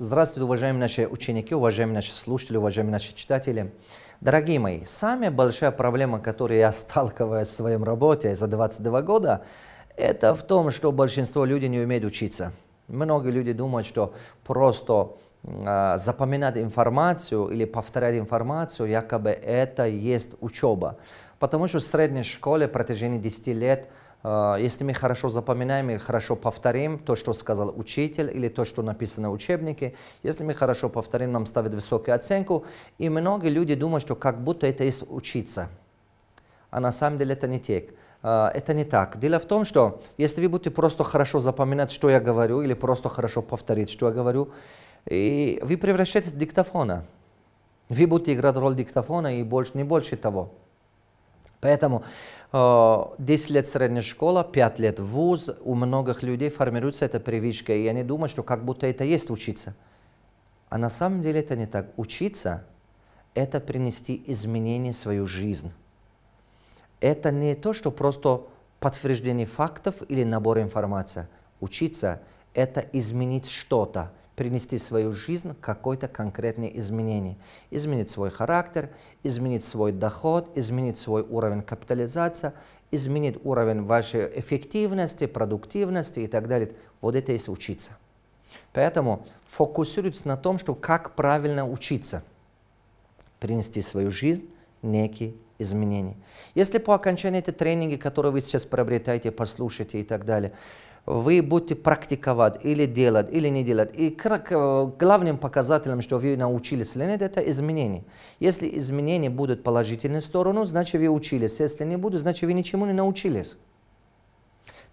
Здравствуйте, уважаемые наши ученики, уважаемые наши слушатели, уважаемые наши читатели. Дорогие мои, самая большая проблема, которую я сталкиваюсь в своем работе за 22 года, это в том, что большинство людей не умеет учиться. Многие люди думают, что просто э, запоминать информацию или повторять информацию, якобы это есть учеба. Потому что в средней школе в протяжении 10 лет – Э, если мы хорошо запоминаем и хорошо повторим то, что сказал учитель или то, что написано в учебнике, если мы хорошо повторим, нам ставят высокую оценку. И многие люди думают, что как будто это есть учиться. А на самом деле это не так. Э, это не так. Дело в том, что если вы будете просто хорошо запоминать, что я говорю, или просто хорошо повторить, что я говорю, и вы превращаетесь в диктофона. Вы будете играть роль диктофона и больше, не больше того. Поэтому 10 э, лет средняя школа, 5 лет вуз, у многих людей формируется эта привычка, и они думают, что как будто это есть учиться. А на самом деле это не так. Учиться – это принести изменения в свою жизнь. Это не то, что просто подтверждение фактов или набор информации. Учиться – это изменить что-то, принести в свою жизнь какое-то конкретное изменение. Изменить свой характер, изменить свой доход, изменить свой уровень капитализации, изменить уровень вашей эффективности, продуктивности и так далее. Вот это и учиться. Поэтому фокусируйтесь на том, что как правильно учиться, принести в свою жизнь некие изменения. Если по окончании этой тренинги, которые вы сейчас приобретаете, послушаете и так далее, вы будете практиковать или делать, или не делать. И как э, главным показателем, что вы научились или нет, это изменения. Если изменения будут положительной сторону, значит вы учились. Если не будут, значит вы ничему не научились.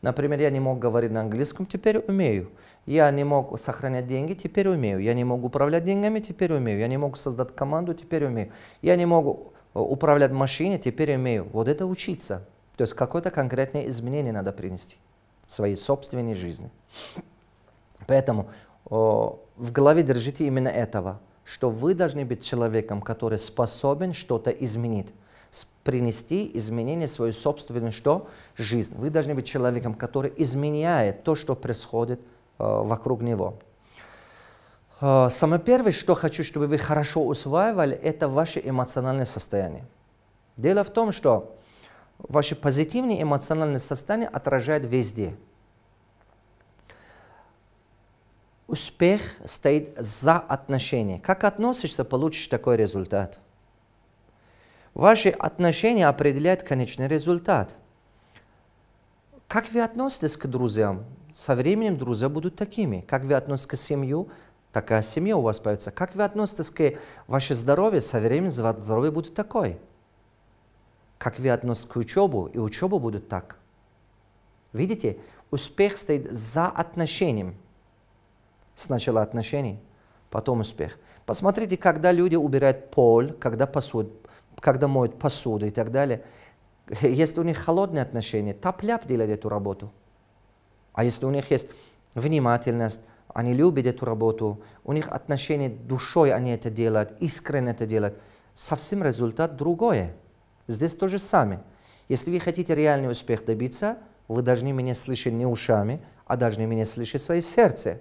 Например, я не мог говорить на английском, теперь умею. Я не мог сохранять деньги, теперь умею. Я не мог управлять деньгами, теперь умею. Я не мог создать команду, теперь умею. Я не мог э, управлять машиной, теперь умею. Вот это учиться. То есть какое-то конкретное изменение надо принести своей собственной жизни. Поэтому о, в голове держите именно этого, что вы должны быть человеком, который способен что-то изменить, принести изменения в свою собственную что? жизнь. Вы должны быть человеком, который изменяет то, что происходит о, э, вокруг него. Э, самое первое, что хочу, чтобы вы хорошо усваивали, это ваше эмоциональное состояние. Дело в том, что ваше позитивное эмоциональное состояние отражает везде. Успех стоит за отношения. Как относишься, получишь такой результат. Ваши отношения определяют конечный результат. Как вы относитесь к друзьям? Со временем друзья будут такими. Как вы относитесь к семье, Такая семья у вас появится. Как вы относитесь к вашему здоровью, Со временем здоровье будет такое как вы относитесь к учебу, и учеба будет так. Видите, успех стоит за отношением. Сначала отношения, потом успех. Посмотрите, когда люди убирают пол, когда, посуд, когда моют посуду и так далее, если у них холодные отношения, тапляп делает эту работу. А если у них есть внимательность, они любят эту работу, у них отношения душой они это делают, искренне это делают, совсем результат другое. Здесь то же самое. Если вы хотите реальный успех добиться, вы должны меня слышать не ушами, а должны меня слышать своим сердцем.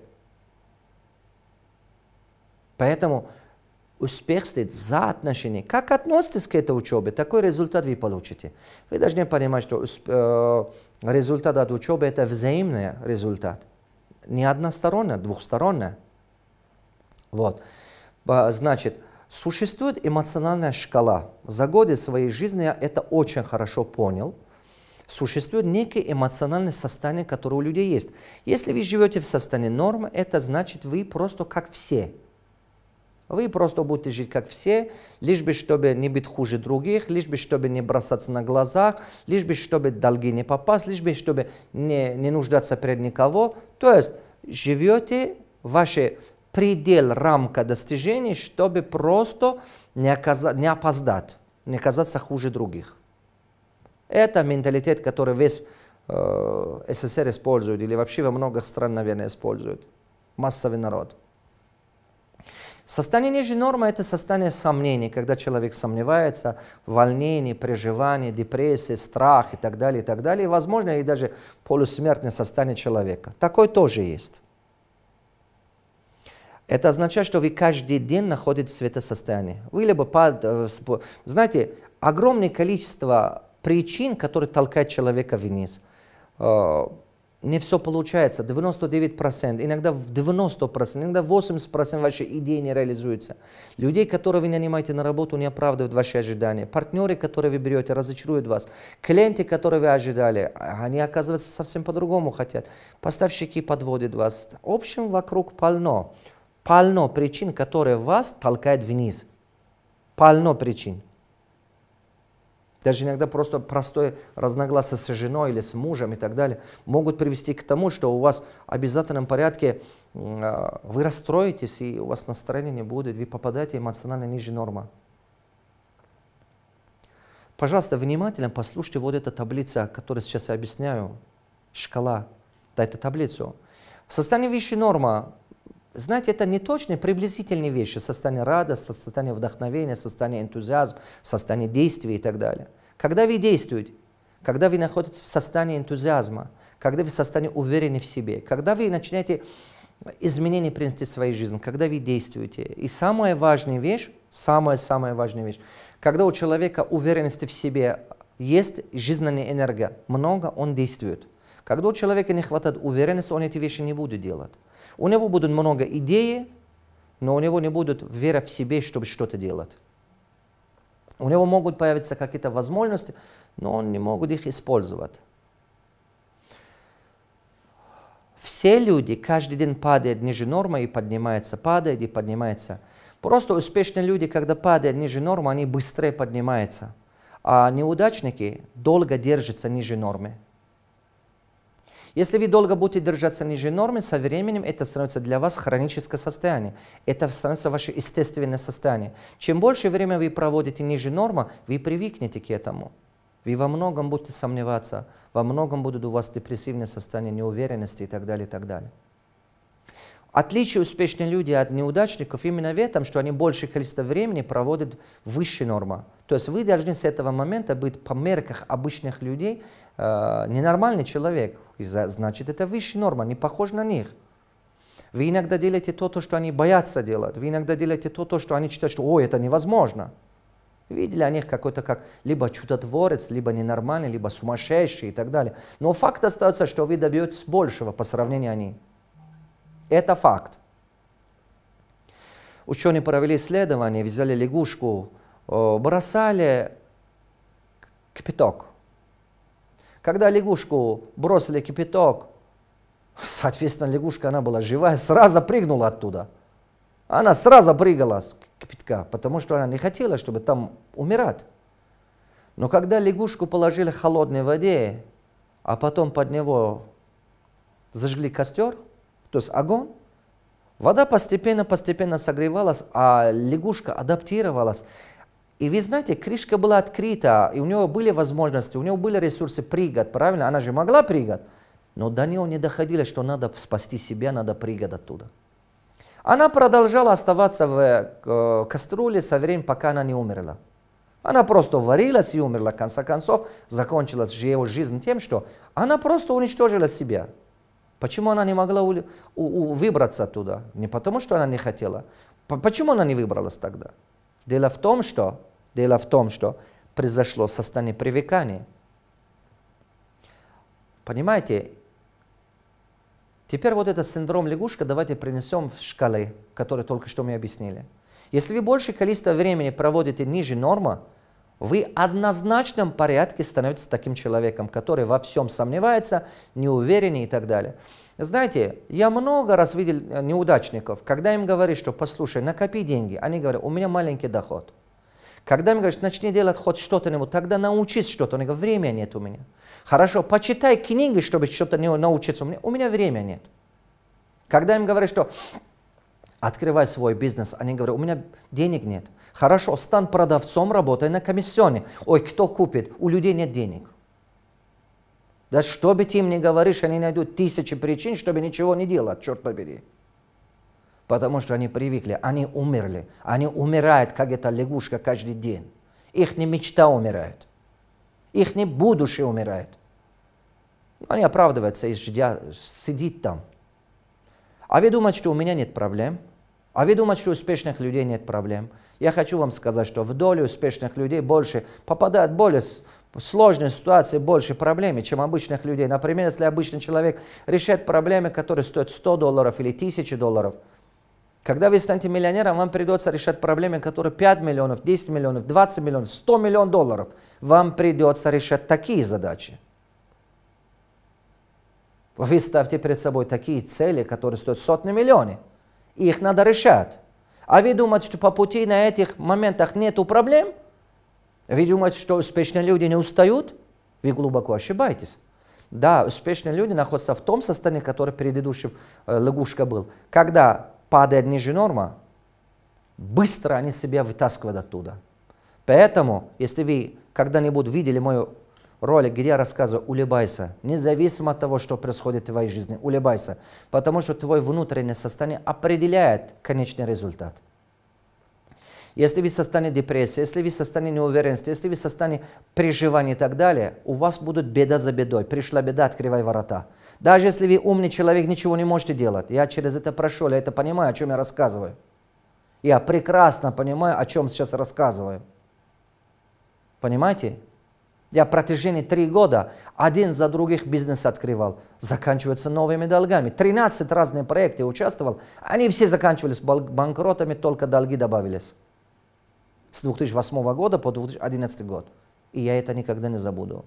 Поэтому успех стоит за отношения. Как относитесь к этой учебе, такой результат вы получите. Вы должны понимать, что э, результат от учебы – это взаимный результат. Не односторонний, а двухсторонний. Вот. Э, значит, Существует эмоциональная шкала. За годы своей жизни я это очень хорошо понял. Существует некое эмоциональное состояние, которое у людей есть. Если вы живете в состоянии нормы, это значит, вы просто как все. Вы просто будете жить как все, лишь бы чтобы не быть хуже других, лишь бы чтобы не бросаться на глазах, лишь бы чтобы долги не попасть, лишь бы чтобы не, не нуждаться перед никого. То есть живете, ваши предел, рамка достижений, чтобы просто не, оказать, не опоздать, не казаться хуже других. Это менталитет, который весь э, СССР использует, или вообще во многих стран, наверное, использует. Массовый народ. Состояние ниже нормы – это состояние сомнений, когда человек сомневается, волнение, переживание, депрессия, страх и так далее, и так далее. возможно, и даже полусмертное состояние человека. Такое тоже есть. Это означает, что вы каждый день находитесь в светосостоянии. Вы либо э, под... Знаете, огромное количество причин, которые толкают человека вниз. Э, не все получается, 99%, иногда 90%, иногда 80% вашей идеи не реализуется. Людей, которые вы нанимаете на работу, не оправдывают ваши ожидания. Партнеры, которые вы берете, разочаруют вас. Клиенты, которые вы ожидали, они, оказывается, совсем по-другому хотят. Поставщики подводят вас. В общем, вокруг полно полно причин, которые вас толкают вниз. Полно причин. Даже иногда просто простое разногласие с женой или с мужем и так далее могут привести к тому, что у вас в обязательном порядке а, вы расстроитесь, и у вас настроение не будет, вы попадаете эмоционально ниже нормы. Пожалуйста, внимательно послушайте вот эту таблицу, которую сейчас я объясняю, шкала, дайте таблицу. В состоянии высшей нормы знаете, это не точные, приблизительные вещи, состояние радости, состояние вдохновения, состояние энтузиазма, состояние действия и так далее. Когда вы действуете, когда вы находитесь в состоянии энтузиазма, когда вы в состоянии уверены в себе, когда вы начинаете изменения принести в свою жизнь, когда вы действуете. И самая важная вещь, самая-самая важная вещь, когда у человека уверенности в себе есть жизненная энергия, много он действует. Когда у человека не хватает уверенности, он эти вещи не будет делать. У него будут много идей, но у него не будет веры в себе, чтобы что-то делать. У него могут появиться какие-то возможности, но он не может их использовать. Все люди каждый день падают ниже нормы и поднимается, падает и поднимается. Просто успешные люди, когда падают ниже нормы, они быстрее поднимаются. А неудачники долго держатся ниже нормы. Если вы долго будете держаться ниже нормы, со временем это становится для вас хроническое состояние. Это становится ваше естественное состояние. Чем больше времени вы проводите ниже нормы, вы привыкнете к этому. Вы во многом будете сомневаться, во многом будут у вас депрессивные состояния неуверенности и так далее, и так далее. Отличие успешных людей от неудачников именно в этом, что они большее количество времени проводят выше нормы. То есть вы должны с этого момента быть по мерках обычных людей Э, ненормальный человек, значит, это высшая норма, не похож на них. Вы иногда делаете то, то, что они боятся делать. Вы иногда делаете то, то, что они считают, что «О, это невозможно». Видели о них какой-то как либо чудотворец, либо ненормальный, либо сумасшедший и так далее. Но факт остается, что вы добьетесь большего по сравнению с ними. Это факт. Ученые провели исследование, взяли лягушку, э, бросали к пяток – когда лягушку бросили кипяток, соответственно, лягушка, она была живая, сразу прыгнула оттуда. Она сразу прыгала с кипятка, потому что она не хотела, чтобы там умирать. Но когда лягушку положили в холодной воде, а потом под него зажгли костер, то есть огонь, вода постепенно-постепенно согревалась, а лягушка адаптировалась. И вы знаете, крышка была открыта, и у него были возможности, у него были ресурсы прыгать, правильно? Она же могла прыгать, но до него не доходило, что надо спасти себя, надо прыгать оттуда. Она продолжала оставаться в э, э, кастрюле со временем, пока она не умерла. Она просто варилась и умерла. В конце концов, закончилась же его жизнь тем, что она просто уничтожила себя. Почему она не могла у, у, у, выбраться оттуда? Не потому, что она не хотела. Почему она не выбралась тогда? Дело в том, что, дело в том, что произошло состояние привыкания. Понимаете? Теперь вот этот синдром лягушка давайте принесем в шкалы, которые только что мы объяснили. Если вы большее количество времени проводите ниже нормы, вы однозначном порядке становитесь таким человеком, который во всем сомневается, неуверенный и так далее. Знаете, я много раз видел э, неудачников, когда им говоришь, что послушай, накопи деньги, они говорят, у меня маленький доход. Когда им говоришь, начни делать хоть что-то, нибудь тогда научись что-то. Они говорят, времени нет у меня. Хорошо, почитай книги, чтобы что-то научиться. У меня, у меня времени нет. Когда им говоришь, что открывай свой бизнес, они говорят, у меня денег нет. Хорошо, стань продавцом, работай на комиссионе. Ой, кто купит? У людей нет денег. Да что бы ты им ни говоришь, они найдут тысячи причин, чтобы ничего не делать, черт побери. Потому что они привыкли, они умерли. Они умирают, как эта лягушка, каждый день. Их не мечта умирает. Их не будущее умирает. Они оправдываются, и ждя, сидит там. А вы думаете, что у меня нет проблем? А вы думаете, что у успешных людей нет проблем? Я хочу вам сказать, что в долю успешных людей больше попадают более сложной ситуации, больше проблем, чем обычных людей. Например, если обычный человек решает проблемы, которые стоят 100 долларов или 1000 долларов, когда вы станете миллионером, вам придется решать проблемы, которые 5 миллионов, 10 миллионов, 20 миллионов, 100 миллионов долларов. Вам придется решать такие задачи. Вы ставьте перед собой такие цели, которые стоят сотни миллионов. И их надо решать. А вы думаете, что по пути на этих моментах нет проблем? Вы думаете, что успешные люди не устают? Вы глубоко ошибаетесь. Да, успешные люди находятся в том состоянии, которое предыдущим э, лягушка был. Когда падает ниже норма, быстро они себя вытаскивают оттуда. Поэтому, если вы когда-нибудь видели мою ролик, где я рассказываю, улыбайся. Независимо от того, что происходит в твоей жизни, улыбайся. Потому что твое внутреннее состояние определяет конечный результат. Если вы в состоянии депрессии, если вы в состоянии неуверенности, если вы в состоянии переживаний и так далее, у вас будут беда за бедой. Пришла беда, открывай ворота. Даже если вы умный человек, ничего не можете делать. Я через это прошел, я это понимаю, о чем я рассказываю. Я прекрасно понимаю, о чем сейчас рассказываю. Понимаете? Я протяжении три года один за других бизнес открывал. заканчивается новыми долгами. 13 разных проектов участвовал. Они все заканчивались банкротами, только долги добавились. С 2008 года по 2011 год. И я это никогда не забуду.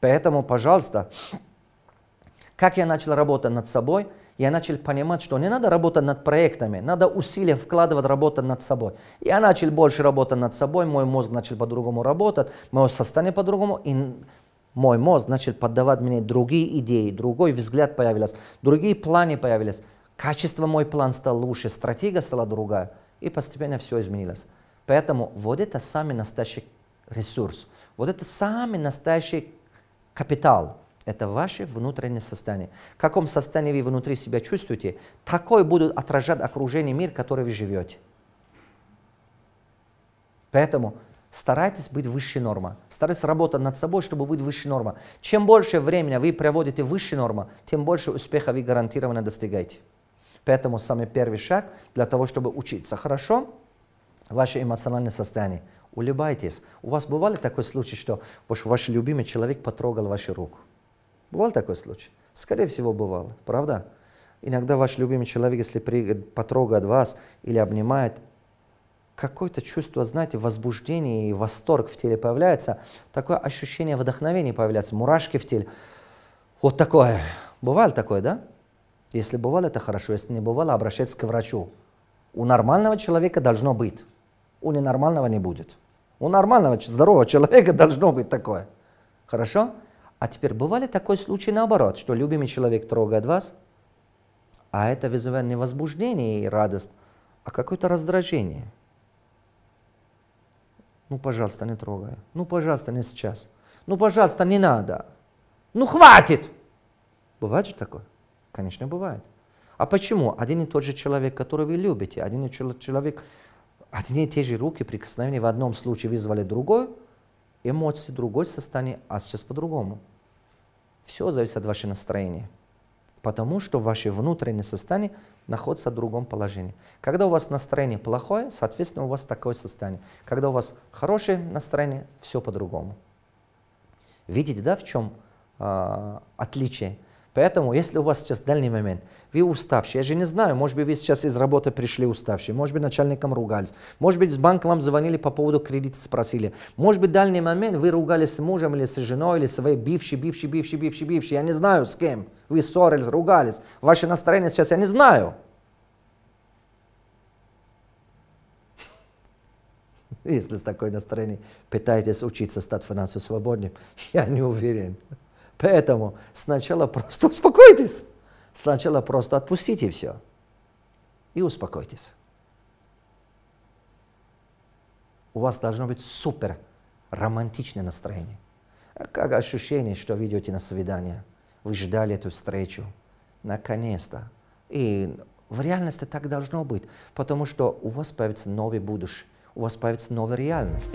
Поэтому, пожалуйста, как я начал работать над собой, я начал понимать, что не надо работать над проектами, надо усилия вкладывать, работу над собой. Я начал больше работать над собой, мой мозг начал по-другому работать, мое состояние по-другому, и мой мозг начал поддавать мне другие идеи, другой взгляд появился, другие планы появились. Качество мой план стал лучше, стратегия стала другая, и постепенно все изменилось. Поэтому вот это самый настоящий ресурс, вот это самый настоящий капитал – это ваше внутреннее состояние. В каком состоянии вы внутри себя чувствуете, такой будут отражать окружение мир, в котором вы живете. Поэтому старайтесь быть выше нормы. Старайтесь работать над собой, чтобы быть выше нормы. Чем больше времени вы проводите выше нормы, тем больше успеха вы гарантированно достигаете. Поэтому самый первый шаг для того, чтобы учиться хорошо, ваше эмоциональное состояние. Улыбайтесь. У вас бывали такой случай, что ваш, ваш любимый человек потрогал вашу руку? Бывал такой случай? Скорее всего, бывало, правда? Иногда ваш любимый человек, если при, потрогает вас или обнимает, какое-то чувство, знаете, возбуждения и восторг в теле появляется, такое ощущение вдохновения появляется, мурашки в теле. Вот такое. Бывало такое, да? Если бывало, это хорошо. Если не бывало, обращайтесь к врачу. У нормального человека должно быть. У ненормального не будет. У нормального, здорового человека должно быть такое. Хорошо? А теперь бывали такой случай наоборот, что любимый человек трогает вас, а это вызывает не возбуждение и радость, а какое-то раздражение. Ну, пожалуйста, не трогай. Ну, пожалуйста, не сейчас. Ну, пожалуйста, не надо. Ну, хватит! Бывает же такое? Конечно, бывает. А почему? Один и тот же человек, которого вы любите, один и человек, один и те же руки прикосновения в одном случае вызвали другой, эмоции, другое состояние, а сейчас по-другому. Все зависит от вашего настроения. Потому что ваше внутреннее состояние находится в другом положении. Когда у вас настроение плохое, соответственно, у вас такое состояние. Когда у вас хорошее настроение, все по-другому. Видите, да, в чем э, а, отличие Поэтому, если у вас сейчас дальний момент, вы уставшие, я же не знаю, может быть, вы сейчас из работы пришли уставшие, может быть, начальником ругались, может быть, с банка вам звонили по поводу кредита, спросили, может быть, дальний момент вы ругались с мужем или с женой, или с своей бывшей, бывшей, бывшей, бывшей, бывшей. я не знаю, с кем, вы ссорились, ругались, ваше настроение сейчас я не знаю. Если с такой настроением пытаетесь учиться стать финансово свободным, я не уверен. Поэтому сначала просто успокойтесь. Сначала просто отпустите все и успокойтесь. У вас должно быть супер романтичное настроение. Как ощущение, что вы идете на свидание. Вы ждали эту встречу. Наконец-то. И в реальности так должно быть, потому что у вас появится новый будущее, у вас появится новая реальность.